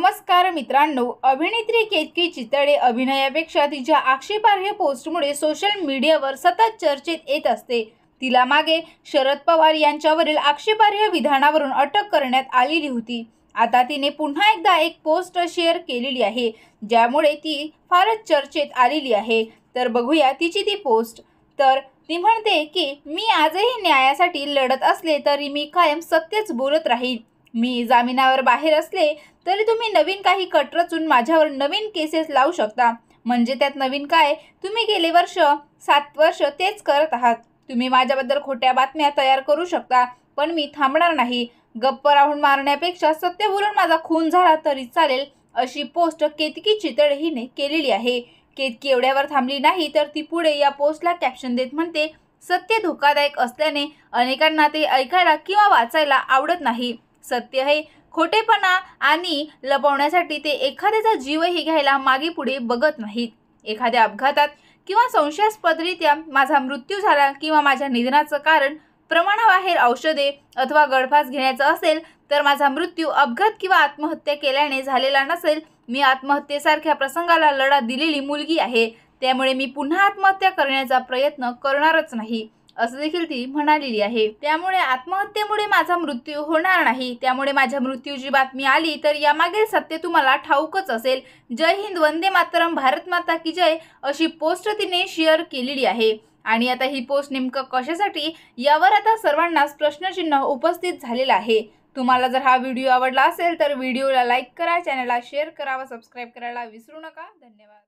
नमस्कार मित्रांनो अभिनेत्री केतकी चितळे अभिनयापेक्षा तिच्या आक्षेपार्ह पोस्टमुळे सोशल मीडियावर सतत चर्चेत येत असते तिला मागे शरद पवार यांच्यावरील आक्षेपार्ह विधानावरून अटक करण्यात आलेली होती आता तिने पुन्हा एकदा एक पोस्ट शेअर केलेली आहे ज्यामुळे ती फारच चर्चेत आलेली आहे तर बघूया तिची ती पोस्ट तर ती म्हणते की मी आजही न्यायासाठी लढत असले तरी मी कायम सत्यच बोलत राहील मी जामिनावर बाहेर असले तरी तुम्ही नवीन काही कट रचून माझ्यावर नवीन केसेस लावू शकता म्हणजे त्यात नवीन काय तुम्ही गेले वर्ष सात वर्ष तेच करत आहात तुम्ही माझ्याबद्दल खोट्या बातम्या तयार करू शकता पण मी थांबणार नाही गप्प राहून मारण्यापेक्षा सत्य बोलून माझा खून झाला तरी चालेल अशी पोस्ट केतकी चितळ हिने केलेली आहे केतकी एवढ्यावर थांबली नाही तर ती पुढे या पोस्टला कॅप्शन देत म्हणते सत्य धोकादायक असल्याने अनेकांना ते ऐकायला किंवा वाचायला आवडत नाही सत्य हे खोटेपणा आणि लपवण्यासाठी ते एखाद्याचा जीवही घ्यायला मागे पुढे बघत नाहीत एखाद्या अपघातात किंवा संशयास्पदरित्या माझा मृत्यू झाला किंवा माझ्या निधनाचं कारण प्रमाणाबाहेर औषधे अथवा गळफास घेण्याचं असेल तर माझा मृत्यू अपघात किंवा आत्महत्या केल्याने झालेला नसेल मी आत्महत्येसारख्या प्रसंगाला लढा दिलेली मुलगी आहे त्यामुळे मी पुन्हा आत्महत्या करण्याचा प्रयत्न करणारच नाही असं देखील ती म्हणालेली आहे त्यामुळे आत्महत्येमुळे माझा मृत्यू होणार नाही त्यामुळे माझ्या मृत्यूची बातमी आली तर यामागील सत्य तुम्हाला ठाऊकच असेल जय हिंद वंदे मातरम भारत माता की जय अशी पोस्ट तिने शेअर केलेली आहे आणि आता ही पोस्ट नेमकं कशासाठी यावर आता सर्वांनाच प्रश्नचिन्ह उपस्थित झालेलं आहे तुम्हाला जर हा व्हिडिओ आवडला असेल तर व्हिडिओला लाईक करा चॅनलला शेअर करा व सबस्क्राईब करायला विसरू नका धन्यवाद